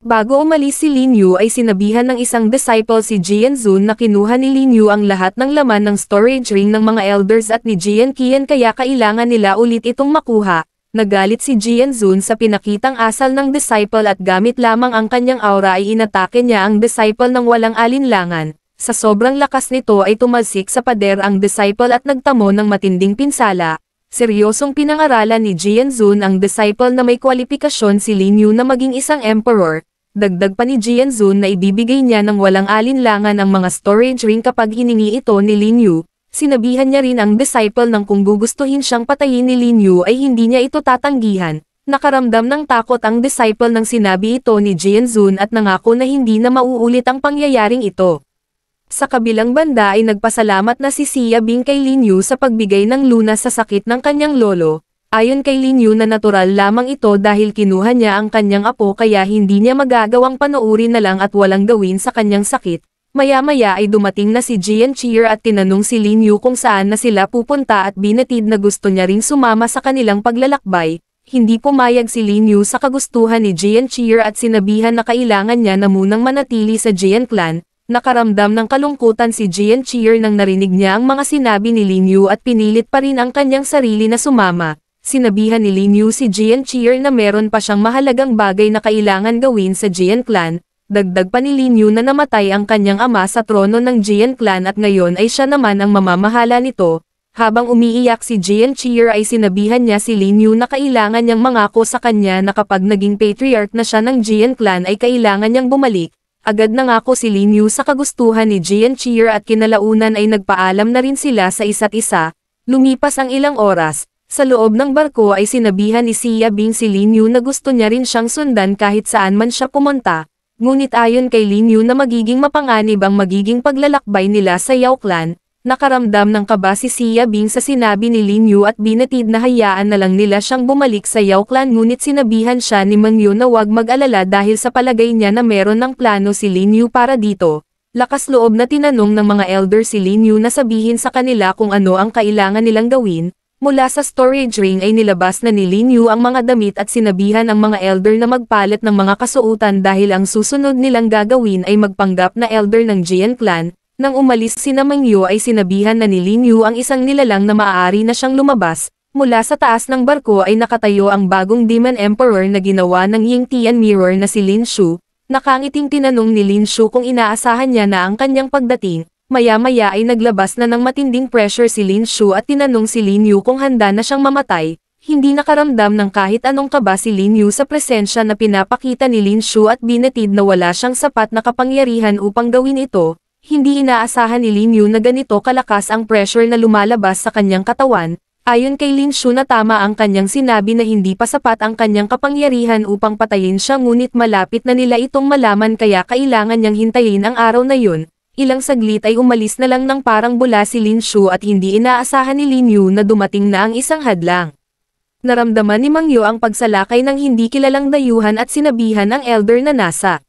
Bago umalis si Lin Yu ay sinabihan ng isang disciple si Jian Zun na kinuha ni Lin Yu ang lahat ng laman ng storage ring ng mga elders at ni Jian Qian kaya kailangan nila ulit itong makuha. Nagalit si Jian Zun sa pinakitang asal ng disciple at gamit lamang ang kanyang aura ay inatake niya ang disciple ng walang alinlangan. Sa sobrang lakas nito ay tumalsik sa pader ang disciple at nagtamo ng matinding pinsala. Seryosong pinangaralan ni Jian Zun ang disciple na may kwalipikasyon si Lin Yu na maging isang emperor, Dagdag pa ni Jian Zun na ibibigay niya ng walang alinlangan ang mga storage ring kapag hiningi ito ni Lin Yu. Sinabihan niya rin ang disciple ng kung gugustuhin siyang patayin ni Lin Yu ay hindi niya ito tatanggihan. Nakaramdam ng takot ang disciple nang sinabi ito ni Jian Zun at nangako na hindi na mauulit ang pangyayaring ito. Sa kabilang banda ay nagpasalamat na si Xia Bing kay Lin Yu sa pagbigay ng luna sa sakit ng kanyang lolo, Ayon kay Lin Yu na natural lamang ito dahil kinuha niya ang kanyang apo kaya hindi niya magagawang panoorin na lang at walang gawin sa kanyang sakit. Maya-maya ay dumating na si Jian Cheer at tinanong si Lin Yu kung saan na sila pupunta at binatid na gusto niya ring sumama sa kanilang paglalakbay. Hindi pumayag si Lin Yu sa kagustuhan ni Jian Cheer at sinabihan na kailangan niya na munang manatili sa Jian clan. Nakaramdam ng kalungkutan si Jian Cheer nang narinig niya ang mga sinabi ni Lin Yu at pinilit pa rin ang kanyang sarili na sumama sinabihan ni Lin Yu si Jian Cheer na meron pa siyang mahalagang bagay na kailangan gawin sa Jian clan, dagdag pa ni Lin Yu na namatay ang kanyang ama sa trono ng Jian clan at ngayon ay siya naman ang mamamahala nito, habang umiiyak si Jian Cheer ay sinabihan niya si Lin Yu na kailangan niyang mangako sa kanya na kapag naging patriarch na siya ng Jian clan ay kailangan niyang bumalik, Agad na nangako si Lin Yu sa kagustuhan ni Jian Cheer at kinalaunan ay nagpaalam na rin sila sa isa't isa. Lumipas ang ilang oras, sa loob ng barko ay sinabihan ni Xia Bing si Lin Yu na gusto niya rin siyang sundan kahit saan man siya pumunta, ngunit ayon kay Lin Yu na magiging mapanganib ang magiging paglalakbay nila sa Yao clan, nakaramdam ng kaba si Xia Bing sa sinabi ni Lin Yu at binatid na hayaan na lang nila siyang bumalik sa Yao clan ngunit sinabihan siya ni Mang Yu na huwag mag-alala dahil sa palagay niya na meron ng plano si Lin Yu para dito. Lakas loob na tinanong ng mga elder si Lin Yu na sabihin sa kanila kung ano ang kailangan nilang gawin, Mula sa storage ring ay nilabas na ni Lin Yu ang mga damit at sinabihan ang mga elder na magpalit ng mga kasuotan dahil ang susunod nilang gagawin ay magpanggap na elder ng Jian clan. Nang umalis si Namang Yu ay sinabihan na ni Lin Yu ang isang nilalang na maaari na siyang lumabas. Mula sa taas ng barko ay nakatayo ang bagong Demon Emperor na ginawa ng Ying Tian Mirror na si Lin Shu. Nakangiting tinanong ni Lin Shu kung inaasahan niya na ang kanyang pagdating Maya-maya ay naglabas na ng matinding pressure si Lin Shu at tinanong si Lin Yu kung handa na siyang mamatay, hindi nakaramdam ng kahit anong kaba si Lin Yu sa presensya na pinapakita ni Lin Shu at binatid na wala siyang sapat na kapangyarihan upang gawin ito, hindi inaasahan ni Lin Yu na ganito kalakas ang pressure na lumalabas sa kanyang katawan, ayon kay Lin Shu na tama ang kanyang sinabi na hindi pa sapat ang kanyang kapangyarihan upang patayin siya ngunit malapit na nila itong malaman kaya kailangan niyang hintayin ang araw na yun, ilang saglit ay umalis na lang ng parang bula si Lin Shu at hindi inaasahan ni Lin Yu na dumating na ang isang hadlang. Naramdaman ni Mang Yu ang pagsalakay ng hindi kilalang dayuhan at sinabihan ng elder na nasa.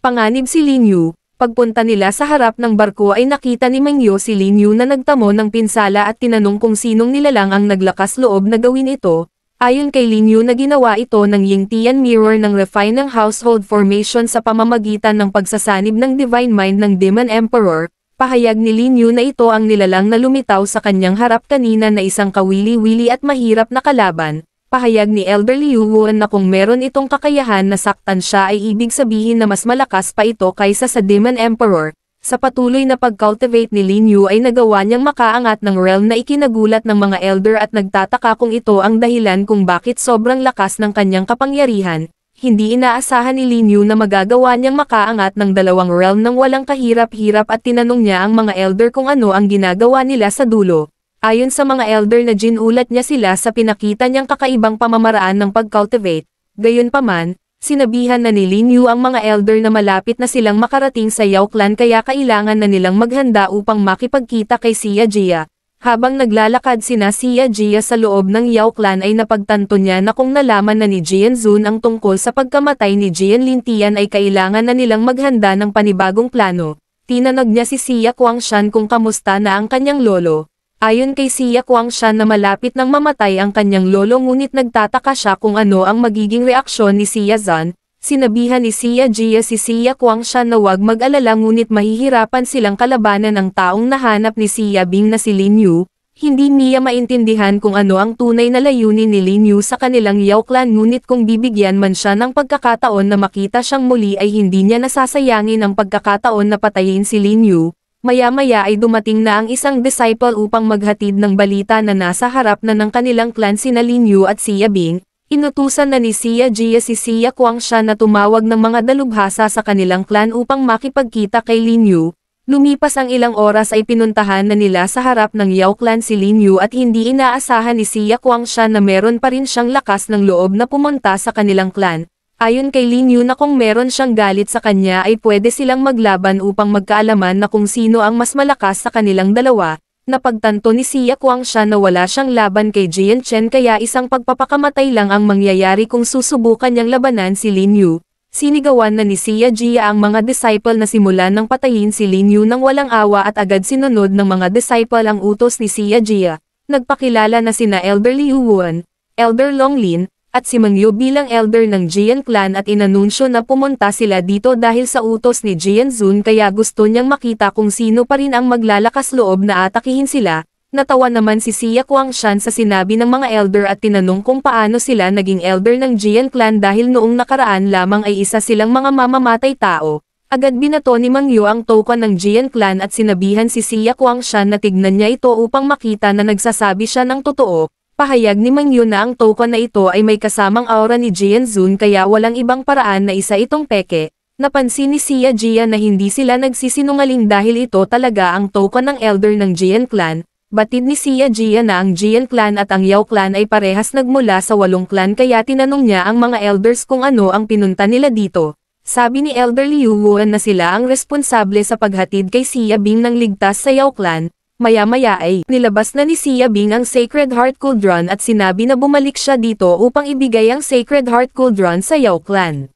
Panganib si Lin Yu, pagpunta nila sa harap ng barko ay nakita ni Mang Yu si Lin Yu na nagtamo ng pinsala at tinanong kung sinong nilalang ang naglakas loob na gawin ito, Ayon kay Lin Yu na ginawa ito ng Ying Tian Mirror ng refine ng household formation sa pamamagitan ng pagsasanib ng divine mind ng Demon Emperor, pahayag ni Lin Yu na ito ang nilalang na lumitaw sa kanyang harap kanina na isang kawili-wili at mahirap na kalaban, pahayag ni Elder Liu Wuan na kung meron itong kakayahan na saktan siya ay ibig sabihin na mas malakas pa ito kaysa sa Demon Emperor, sa patuloy na pag-cultivate ni Lin Yu ay nagawa niyang makaangat ng realm na ikinagulat ng mga elder at nagtataka kung ito ang dahilan kung bakit sobrang lakas ng kanyang kapangyarihan, hindi inaasahan ni Lin Yu na magagawa niyang makaangat ng dalawang realm ng walang kahirap-hirap at tinanong niya ang mga elder kung ano ang ginagawa nila sa dulo. Ayon sa mga elder na ginulat niya sila sa pinakita niyang kakaibang pamamaraan ng pag-cultivate, gayon paman, sinabihan na ni Lin Yu ang mga elder na malapit na silang makarating sa Yao clan kaya kailangan na nilang maghanda upang makipagkita kay Sia Jia. Habang naglalakad sina Sia Jia sa loob ng Yao clan ay napagtanto niya na kung nalaman na ni Jian Zun ang tungkol sa pagkamatay ni Jian Lin Tian ay kailangan na nilang maghanda ng panibagong plano. Tinanag niya si Sia Kuangshan kung kamusta na ang kanyang lolo, Ayon kay Sia Kuang siya na malapit nang mamatay ang kanyang lolo ngunit nagtataka siya kung ano ang magiging reaksyon ni Sia Zan, sinabihan ni Sia Jia si Sia Kuang siya na huwag mag-alala ngunit mahihirapan silang kalabanan ang taong nahanap ni Sia Bing na si Lin Yu, hindi niya maintindihan kung ano ang tunay na layunin ni Lin Yu sa kanilang Yao clan ngunit kung bibigyan man siya ng pagkakataon na makita siyang muli ay hindi niya nasasayangin ang pagkakataon na patayin si Lin Yu, Maya-maya ay dumating na ang isang disciple upang maghatid ng balita na nasa harap na ng kanilang clan sina Lin Yu at Xia Bing, inutusan na ni Xia Jia si Xia Kuangsha na tumawag ng mga dalubhasa sa kanilang clan upang makipagkita kay Lin Yu. Lumipas ang ilang oras ay pinuntahan na nila sa harap ng Yao clan si Lin Yu at hindi inaasahan ni Xia Kuangsha na meron pa rin siyang lakas ng loob na pumunta sa kanilang clan, Ayon kay Lin Yun na kung meron siyang galit sa kanya ay pwede silang maglaban upang magkaalaman na kung sino ang mas malakas sa kanilang dalawa, napagtanto ni Xia Kuang siya na wala siyang laban kay Jian Chen kaya isang pagpapakamatay lang ang mangyayari kung susubukan niyang labanan si Lin Yu. Sinigawan na ni Xia Jia ang mga disciple na simulan ng patayin si Lin Yu nang walang awa at agad sinunod ng mga disciple ang utos ni Xia Jia. Nagpakilala na sina Elder Liu Wan, Elder Long Lin, at si Mangyo bilang elder ng Jian clan at inanunsyo na pumunta sila dito dahil sa utos ni Jian Zun kaya gusto niyang makita kung sino pa rin ang maglalakas loob na atakihin sila, natawa naman si Sia Kuang Shan sa sinabi ng mga elder at tinanong kung paano sila naging elder ng Jian clan dahil noong nakaraan lamang ay isa silang mga mamamatay tao. Agad binato ni Mang ang token ng Jian clan at sinabihan si Sia Kuang Shan na tignan niya ito upang makita na nagsasabi siya ng totoo, Pahayag ni Mang na ang token na ito ay may kasamang aura ni Jian Zun kaya walang ibang paraan na isa itong peke. Napansin ni Xia Jia na hindi sila nagsisinungaling dahil ito talaga ang token ng elder ng Jian clan. Batid ni Xia Jia na ang Jian clan at ang Yao clan ay parehas nagmula sa walong clan kaya tinanong niya ang mga elders kung ano ang pinunta nila dito. Sabi ni Elder Liu Wuan na sila ang responsable sa paghatid kay Xia Bing ng ligtas sa Yao clan, Maya-maya ay, nilabas na ni Sia Bing ang Sacred Heart Cauldron at sinabi na bumalik siya dito upang ibigay ang Sacred Heart Cauldron sa Yao Clan.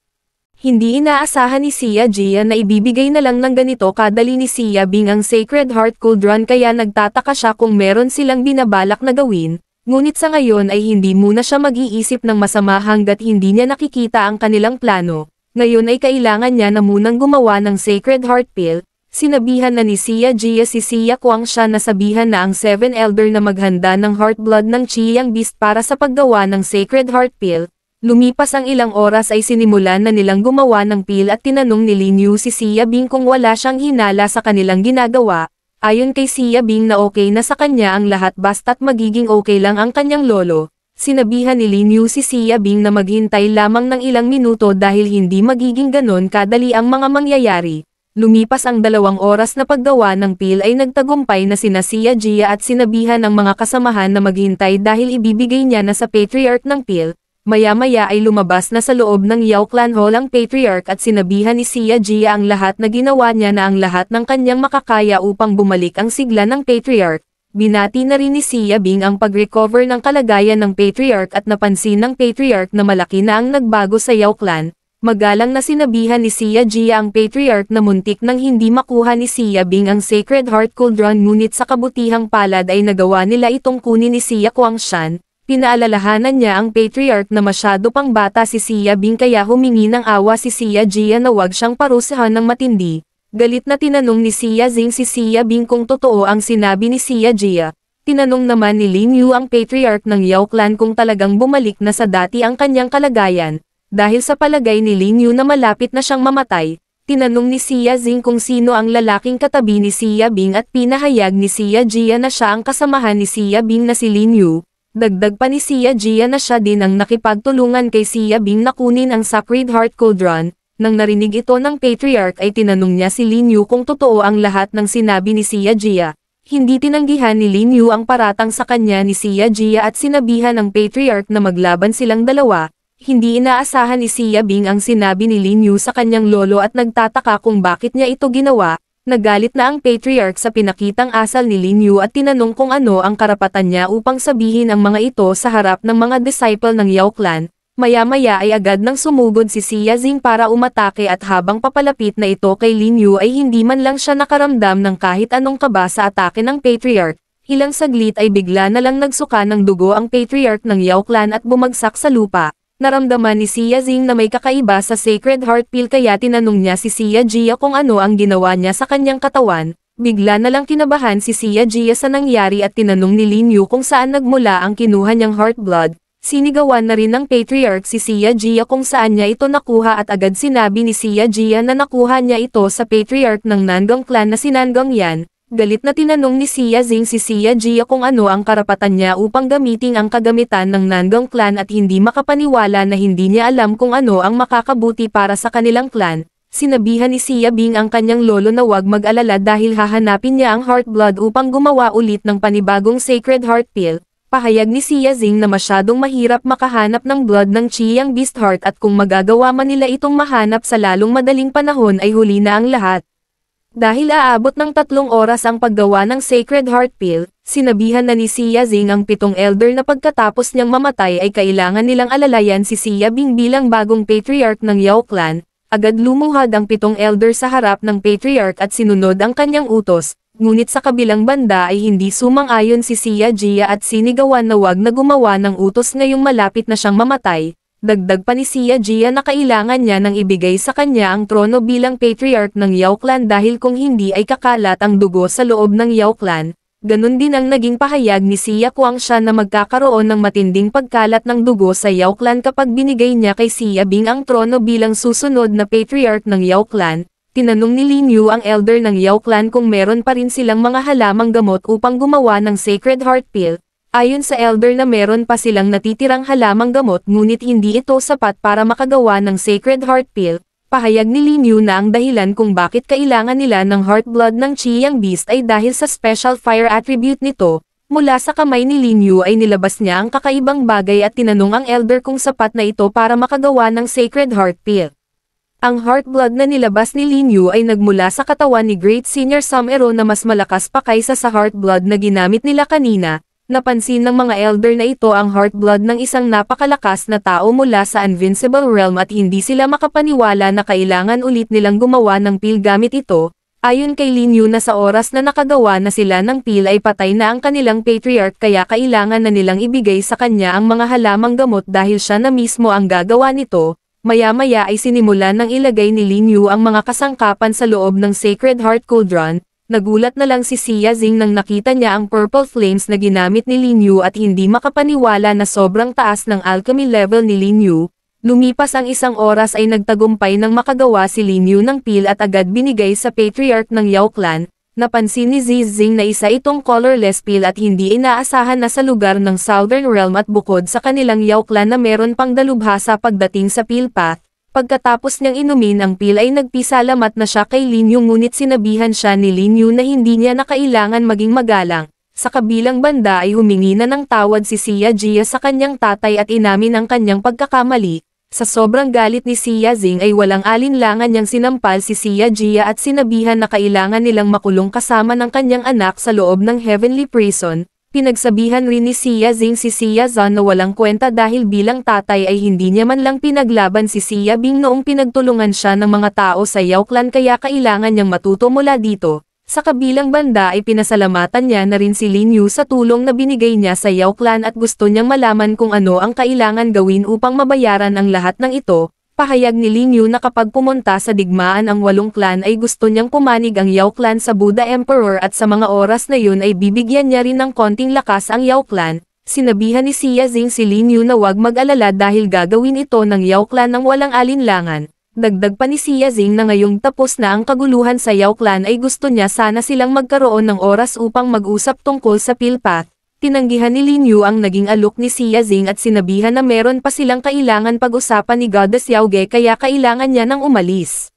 Hindi inaasahan ni Sia Jia na ibibigay na lang ng ganito kadali ni Sia Bing ang Sacred Heart Cauldron kaya nagtataka siya kung meron silang binabalak na gawin, ngunit sa ngayon ay hindi muna siya mag-iisip ng masama hanggat hindi niya nakikita ang kanilang plano, ngayon ay kailangan niya na munang gumawa ng Sacred Heart Pill, Sinabihan na ni Sia Jia si Sia Kuang siya nasabihan na ang Seven Elder na maghanda ng Heart Blood ng Chiang Beast para sa paggawa ng Sacred Heart Pill. Lumipas ang ilang oras ay sinimulan na nilang gumawa ng pill at tinanong ni Lin Yu si Sia Bing kung wala siyang hinala sa kanilang ginagawa. Ayon kay Sia Bing na okay na sa kanya ang lahat basta't magiging okay lang ang kanyang lolo. Sinabihan ni Lin Yu si Sia Bing na maghintay lamang ng ilang minuto dahil hindi magiging ganon kadali ang mga mangyayari. Lumipas ang dalawang oras na paggawa ng pil ay nagtagumpay na sina Sia Gia at sinabihan ng mga kasamahan na maghintay dahil ibibigay niya na sa patriarch ng pil. Maya-maya ay lumabas na sa loob ng Yao Clan Hall ang patriarch at sinabihan ni Sia Gia ang lahat na ginawa niya na ang lahat ng kanyang makakaya upang bumalik ang sigla ng patriarch. Binati na rin ni Sia Bing ang pag-recover ng kalagayan ng patriarch at napansin ng patriarch na malaki na ang nagbago sa Yao Clan, Magalang na sinabihan ni Sia Jia ang patriarch na muntik nang hindi makuha ni Sia Bing ang Sacred Heart Cauldron ngunit sa kabutihang palad ay nagawa nila itong kunin ni Sia Kuangshan, pinaalalahanan niya ang patriarch na masyado pang bata si Sia Bing kaya humingi ng awa si Sia Jia na wag siyang parusahan ng matindi. Galit na tinanong ni Sia Zing si Sia Bing kung totoo ang sinabi ni Sia Jia. Tinanong naman ni Lin Yu ang patriarch ng Yao clan kung talagang bumalik na sa dati ang kanyang kalagayan, dahil sa palagay ni Lin Yu na malapit na siyang mamatay, tinanong ni Xia Jing kung sino ang lalaking katabi ni Xia Bing at pinahayag ni Xia Jia na siya ang kasamahan ni Xia Bing na si Lin Yu. Dagdag pa ni Xia Jia na siya din ang nakipagtulungan kay Xia Bing na kunin ang Sacred Heart Cauldron, nang narinig ito ng patriarch ay tinanong niya si Lin Yu kung totoo ang lahat ng sinabi ni Xia Jia. Hindi tinanggihan ni Lin Yu ang paratang sa kanya ni Xia Jia at sinabihan ng patriarch na maglaban silang dalawa, hindi inaasahan ni Siya Bing ang sinabi ni Lin Yu sa kanyang lolo at nagtataka kung bakit niya ito ginawa, nagalit na ang patriarch sa pinakitang asal ni Lin Yu at tinanong kung ano ang karapatan niya upang sabihin ang mga ito sa harap ng mga disciple ng Yao clan, maya-maya ay agad nang sumugod si Siya Jing para umatake at habang papalapit na ito kay Lin Yu ay hindi man lang siya nakaramdam ng kahit anong kaba sa atake ng patriarch, ilang saglit ay bigla na lang nagsuka ng dugo ang patriarch ng Yao clan at bumagsak sa lupa. Naramdaman ni Sia Jing na may kakaiba sa Sacred Heart Pill kaya tinanong niya si Sia Jia kung ano ang ginawa niya sa kanyang katawan, bigla na lang kinabahan si Sia Jia sa nangyari at tinanong ni Lin Yu kung saan nagmula ang kinuha niyang heart blood, sinigawan na rin ng patriarch si Sia Jia kung saan niya ito nakuha at agad sinabi ni Sia Jia na nakuha niya ito sa patriarch ng Nangang clan na si Nangang Yan, Galit na tinanong ni Xia Jing si Xia Jia kung ano ang karapatan niya upang gamitin ang kagamitan ng Nandong clan at hindi makapaniwala na hindi niya alam kung ano ang makakabuti para sa kanilang clan. Sinabihan ni Xia Bing ang kanyang lolo na huwag mag-alala dahil hahanapin niya ang heart blood upang gumawa ulit ng panibagong sacred heart pill. Pahayag ni Xia Jing na masyadong mahirap makahanap ng blood ng Chiang Beast Heart at kung magagawa man nila itong mahanap sa lalong madaling panahon ay huli na ang lahat. Dahil aabot ng tatlong oras ang paggawa ng Sacred Heart Pill, sinabihan na ni Siya Zing ang pitong elder na pagkatapos niyang mamatay ay kailangan nilang alalayan si Siya Bing bilang bagong patriarch ng Yao clan, agad lumuhad ang pitong elder sa harap ng patriarch at sinunod ang kanyang utos, ngunit sa kabilang banda ay hindi sumang-ayon si Siya Jia at sinigawan na wag na gumawa ng utos ngayong malapit na siyang mamatay, Dagdag pa ni Sia Jia na kailangan niya nang ibigay sa kanya ang trono bilang patriarch ng Yao clan dahil kung hindi ay kakalat ang dugo sa loob ng Yao clan, ganun din ang naging pahayag ni Sia Kuang Kuangsha na magkakaroon ng matinding pagkalat ng dugo sa Yao clan kapag binigay niya kay Sia Bing ang trono bilang susunod na patriarch ng Yao clan. Tinanong ni Lin Yu ang elder ng Yao clan kung meron pa rin silang mga halamang gamot upang gumawa ng sacred heart pill, Ayon sa elder na meron pa silang natitirang halamang gamot ngunit hindi ito sapat para makagawa ng Sacred Heart Pill, pahayag ni Lin Yu na ang dahilan kung bakit kailangan nila ng heart blood ng Chiang Beast ay dahil sa special fire attribute nito, mula sa kamay ni Lin Yu ay nilabas niya ang kakaibang bagay at tinanong ang elder kung sapat na ito para makagawa ng Sacred Heart Pill. Ang heart blood na nilabas ni Lin Yu ay nagmula sa katawan ni Great Senior Samero na mas malakas pa kaysa sa heart blood na ginamit nila kanina, Napansin ng mga elder na ito ang heartblood ng isang napakalakas na tao mula sa Invincible Realm at hindi sila makapaniwala na kailangan ulit nilang gumawa ng pill gamit ito, ayon kay Lin Yu na sa oras na nakagawa na sila ng pill ay patay na ang kanilang patriarch kaya kailangan na nilang ibigay sa kanya ang mga halamang gamot dahil siya na mismo ang gagawa nito, maya-maya ay sinimula ng ilagay ni Lin Yu ang mga kasangkapan sa loob ng Sacred Heart Cauldron, Nagulat na lang si Xia Jing nang nakita niya ang purple flames na ginamit ni Lin Yu at hindi makapaniwala na sobrang taas ng alchemy level ni Lin Yu. Lumipas ang isang oras ay nagtagumpay nang makagawa si Lin Yu ng pil at agad binigay sa patriarch ng Yao clan, napansin ni Zizing na isa itong colorless pill at hindi inaasahan na sa lugar ng Southern Realm at bukod sa kanilang Yao clan na meron pang dalubhasa pagdating sa pill path, Pagkatapos niyang inumin ang pill ay nagpisalamat na siya kay Lin Yu ngunit sinabihan siya ni Lin Yu na hindi niya na kailangan maging magalang. Sa kabilang banda ay humingi na ng tawad si Sia Jia sa kanyang tatay at inamin ang kanyang pagkakamali. Sa sobrang galit ni Sia Zing ay walang alinlangan niyang sinampal si Sia Jia at sinabihan na kailangan nilang makulong kasama ng kanyang anak sa loob ng Heavenly Prison, Pinagsabihan rin ni Sia Zing si Sia Zan na walang kwenta dahil bilang tatay ay hindi niya man lang pinaglaban si Sia Bing noong pinagtulungan siya ng mga tao sa Yao kaya kailangan niyang matuto mula dito. Sa kabilang banda ay pinasalamatan niya na rin si Lin Yu sa tulong na binigay niya sa Yao at gusto niyang malaman kung ano ang kailangan gawin upang mabayaran ang lahat ng ito, Pahayag ni Lin Yu na kapag pumunta sa digmaan ang walong clan ay gusto niyang pumanig ang Yao clan sa Buddha Emperor at sa mga oras na yun ay bibigyan niya rin ng konting lakas ang Yao clan. Sinabihan ni Xia Jing si Lin Yu na huwag mag-alala dahil gagawin ito ng Yao clan ng walang alinlangan. Dagdag pa ni Xia Jing na ngayong tapos na ang kaguluhan sa Yao clan ay gusto niya sana silang magkaroon ng oras upang mag-usap tungkol sa pilpath. Tinanggihan ni Lin Yu ang naging alok ni Xia Jing at sinabihan na meron pa silang kailangan pag-usapan ni Goddess Yao Ge kaya kailangan niya nang umalis.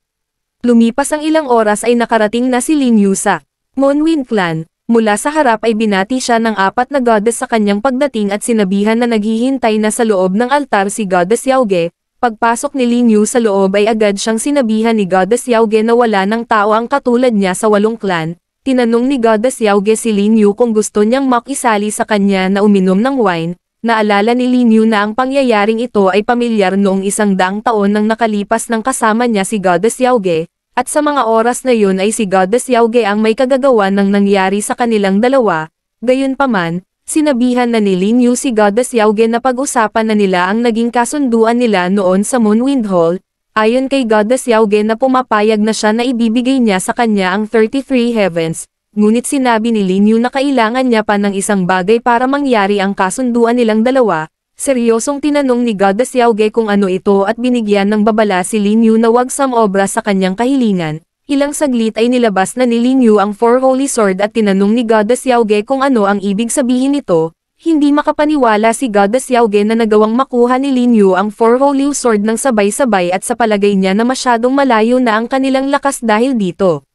Lumipas ang ilang oras ay nakarating na si Lin Yu sa Moonwind Clan. Mula sa harap ay binati siya ng apat na goddess sa kanyang pagdating at sinabihan na naghihintay na sa loob ng altar si Goddess Yao Ge. Pagpasok ni Lin Yu sa loob ay agad siyang sinabihan ni Goddess Yao Ge na wala ng tao ang katulad niya sa walong clan, Tinanong ni Goddess Yauge si Lin Yu kung gusto niyang makisali sa kanya na uminom ng wine, naalala ni Lin Yu na ang pangyayaring ito ay pamilyar noong isang daang taon nang nakalipas ng kasama niya si Goddess Yauge, at sa mga oras na yun ay si Goddess Yauge ang may kagagawa ng nangyari sa kanilang dalawa, gayunpaman, sinabihan na ni Lin Yu si Goddess Yauge na pag-usapan na nila ang naging kasunduan nila noon sa Moonwind Hall, Ayon kay Goddess Yauge na pumapayag na siya na ibibigay niya sa kanya ang 33 heavens, ngunit sinabi ni Lin Yu na kailangan niya pa ng isang bagay para mangyari ang kasunduan nilang dalawa, seryosong tinanong ni Goddess Yauge kung ano ito at binigyan ng babala si Lin Yu na wag samobra sa kanyang kahilingan, Ilang saglit ay nilabas na ni Lin Yu ang Four Holy Sword at tinanong ni Goddess Yauge kung ano ang ibig sabihin nito, hindi makapaniwala si Goddess Yaoge na nagawang makuha ni Lin Yu ang Four Holy Sword ng sabay-sabay at sa palagay niya na masyadong malayo na ang kanilang lakas dahil dito.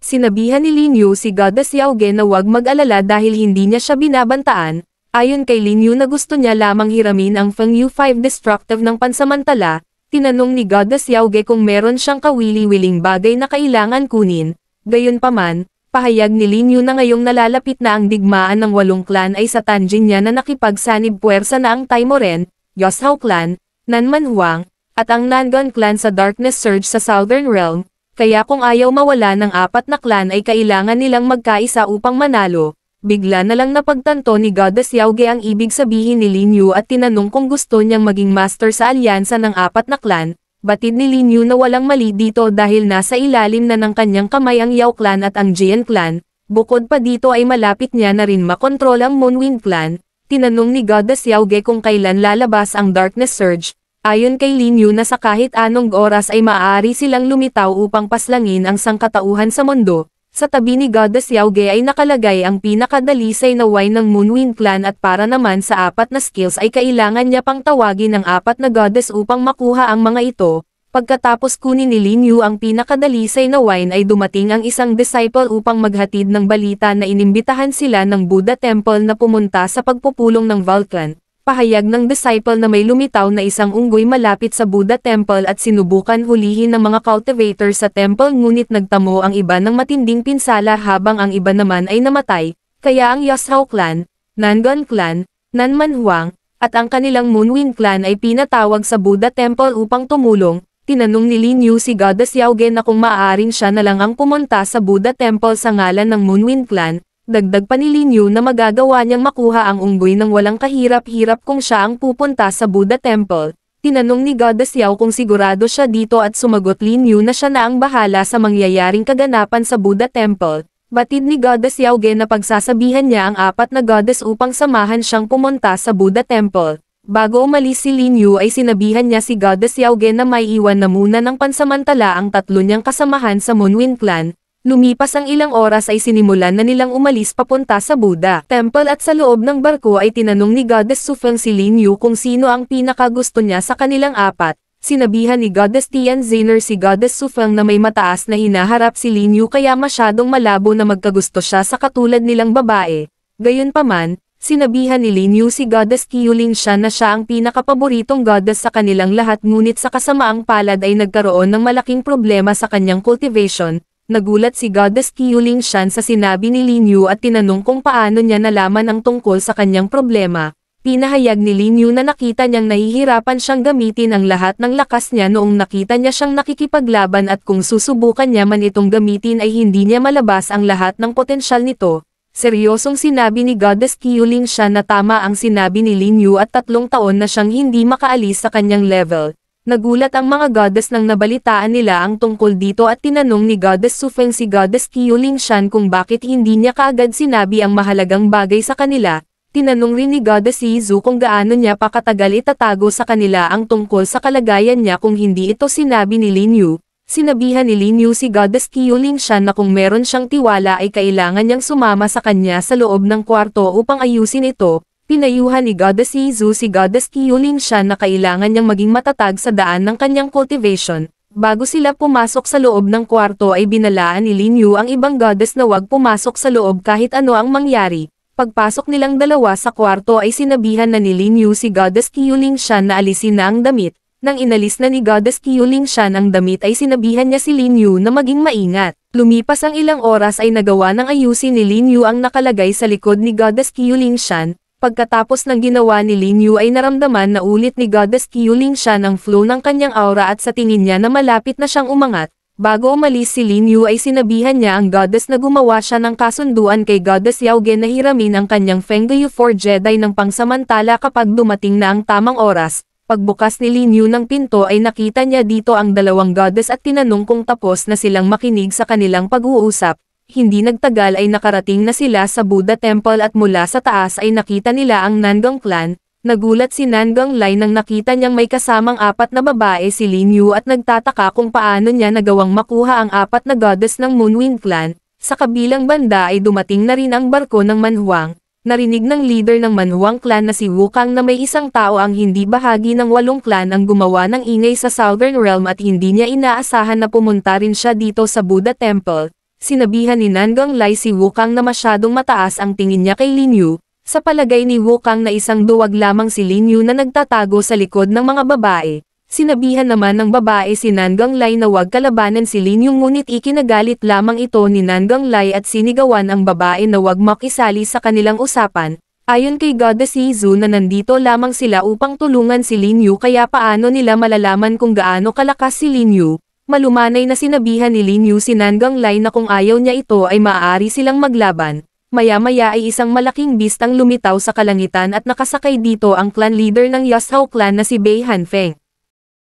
Sinabihan ni Lin Yu si Goddess Yaoge na huwag mag-alala dahil hindi niya siya binabantaan, ayon kay Lin Yu na gusto niya lamang hiramin ang Feng Yu 5 Destructive ng pansamantala, Tinanong ni Goddess Yaoge kung meron siyang kawili willing bagay na kailangan kunin, gayon paman, pahayag ni Lin Yu na ngayong nalalapit na ang digmaan ng walong klan ay sa Tanjin niya na nakipagsanib puwersa na ang Taimoren, Yosao clan, Nanman Huang, at ang Nangon clan sa Darkness Surge sa Southern Realm, kaya kung ayaw mawala ng apat na klan ay kailangan nilang magkaisa upang manalo. Bigla na lang napagtanto ni Goddess Yaoge ang ibig sabihin ni Lin Yu at tinanong kung gusto niyang maging master sa alyansa ng apat na klan, Batid ni Lin Yu na walang mali dito dahil nasa ilalim na ng kanyang kamay ang Yao Clan at ang Jian Clan, bukod pa dito ay malapit niya na rin makontrol ang Moonwind Clan, tinanong ni Goddess Yao Ge kung kailan lalabas ang Darkness Surge, ayon kay Lin Yu na sa kahit anong oras ay maaari silang lumitaw upang paslangin ang sangkatauhan sa mundo, sa tabi ni Goddess Yaoge ay nakalagay ang pinakadalisay na wine ng Moonwind Clan at para naman sa apat na skills ay kailangan niya pang tawagin ang apat na goddess upang makuha ang mga ito, Pagkatapos kunin ni Lin Yu ang pinakadalisay na wine ay dumating ang isang disciple upang maghatid ng balita na inimbitahan sila ng Buddha Temple na pumunta sa pagpupulong ng Vulcan pahayag ng disciple na may lumitaw na isang unggoy malapit sa Buddha Temple at sinubukan hulihin ng mga cultivator sa temple ngunit nagtamo ang iba ng matinding pinsala habang ang iba naman ay namatay, kaya ang Yasrao clan, Nangon clan, Nanman Huang, at ang kanilang Moonwind clan ay pinatawag sa Buddha Temple upang tumulong, tinanong ni Lin Yu si Goddess Yaoge na kung maaaring siya na lang ang pumunta sa Buddha Temple sa ngalan ng Moonwind Clan, Dagdag pa ni Linyu na magagawa niyang makuha ang unggoy ng walang kahirap-hirap kung siya ang pupunta sa Buddha Temple. Tinanong ni Goddess Yao kung sigurado siya dito at sumagot Linyu na siya na ang bahala sa mangyayaring kaganapan sa Buddha Temple. Batid ni Goddess Yaoge na pagsasabihan niya ang apat na goddess upang samahan siyang pumunta sa Buddha Temple. Bago umalis si Lin Yu ay sinabihan niya si Goddess Yaoge na may iwan na muna ng pansamantala ang tatlo niyang kasamahan sa Moonwind Clan, Lumipas ang ilang oras ay sinimulan na nilang umalis papunta sa Buddha Temple at sa loob ng barko ay tinanong ni Goddess Sufeng si Lin Yu kung sino ang pinakagusto niya sa kanilang apat. Sinabihan ni Goddess Tian Zener si Goddess Sufeng na may mataas na hinaharap si Lin Yu kaya masyadong malabo na magkagusto siya sa katulad nilang babae. Gayunpaman, sinabihan ni Lin Yu si Goddess Kiyuling siya na siya ang pinakapaboritong goddess sa kanilang lahat ngunit sa kasamaang palad ay nagkaroon ng malaking problema sa kanyang cultivation, nagulat si Goddess Qiuling Shan sa sinabi ni Lin Yu at tinanong kung paano niya nalaman ang tungkol sa kanyang problema. Pinahayag ni Lin Yu na nakita niyang nahihirapan siyang gamitin ang lahat ng lakas niya noong nakita niya siyang nakikipaglaban at kung susubukan niya man itong gamitin ay hindi niya malabas ang lahat ng potensyal nito. Seryosong sinabi ni Goddess Qiuling Shan na tama ang sinabi ni Lin Yu at tatlong taon na siyang hindi makaalis sa kanyang level. Nagulat ang mga goddess nang nabalitaan nila ang tungkol dito at tinanong ni Goddess Sufeng si Goddess Qiuling Shan kung bakit hindi niya kaagad sinabi ang mahalagang bagay sa kanila, tinanong rin ni Goddess Yizu kung gaano niya pa katagal itatago sa kanila ang tungkol sa kalagayan niya kung hindi ito sinabi ni Lin Yu, sinabihan ni Lin Yu si Goddess Qiuling Shan na kung meron siyang tiwala ay kailangan niyang sumama sa kanya sa loob ng kwarto upang ayusin ito, Pinayuhan ni Goddess Yizu si Goddess Kiyulin siya na kailangan niyang maging matatag sa daan ng kanyang cultivation. Bago sila pumasok sa loob ng kwarto ay binalaan ni Lin Yu ang ibang goddess na huwag pumasok sa loob kahit ano ang mangyari. Pagpasok nilang dalawa sa kwarto ay sinabihan na ni Lin Yu si Goddess Kiyuling siya na alisin na ang damit. Nang inalis na ni Goddess Kiyuling siya ng damit ay sinabihan niya si Lin Yu na maging maingat. Lumipas ang ilang oras ay nagawa ng ayusin ni Lin Yu ang nakalagay sa likod ni Goddess Kiyuling Shan. Pagkatapos ng ginawa ni Lin Yu ay naramdaman na ulit ni Goddess Qiuling siya ng flow ng kanyang aura at sa tingin niya na malapit na siyang umangat, bago umalis si Lin Yu ay sinabihan niya ang Goddess na gumawa siya ng kasunduan kay Goddess Yao Ge na hiramin ang kanyang Feng Yu 4 Jedi ng pangsamantala kapag dumating na ang tamang oras. Pagbukas ni Lin Yu ng pinto ay nakita niya dito ang dalawang goddess at tinanong kung tapos na silang makinig sa kanilang pag-uusap, hindi nagtagal ay nakarating na sila sa Buddha Temple at mula sa taas ay nakita nila ang Nangang clan. Nagulat si Nangang Lai nang nakita niyang may kasamang apat na babae si Lin Yu at nagtataka kung paano niya nagawang makuha ang apat na goddess ng Moonwind clan. Sa kabilang banda ay dumating na rin ang barko ng Manhuang. Narinig ng leader ng Manhuang clan na si Wukang na may isang tao ang hindi bahagi ng walong clan ang gumawa ng ingay sa Southern Realm at hindi niya inaasahan na pumunta rin siya dito sa Buddha Temple. Sinabihan ni Nanggang Lai si Wukang na masyadong mataas ang tingin niya kay Lin Yu, sa palagay ni Wukang na isang duwag lamang si Lin Yu na nagtatago sa likod ng mga babae. Sinabihan naman ng babae si Nanggang Lai na huwag kalabanan si Lin Yu ngunit ikinagalit lamang ito ni Nanggang Lai at sinigawan ang babae na huwag makisali sa kanilang usapan, Ayon kay Goddess Yizu na nandito lamang sila upang tulungan si Lin Yu kaya paano nila malalaman kung gaano kalakas si Lin Yu, Malumanay na sinabihan ni Lin Yu si Nangang Lai na kung ayaw niya ito ay maaari silang maglaban, Maya-maya ay isang malaking bistang lumitaw sa kalangitan at nakasakay dito ang clan leader ng Yashao clan na si Bei Hanfeng.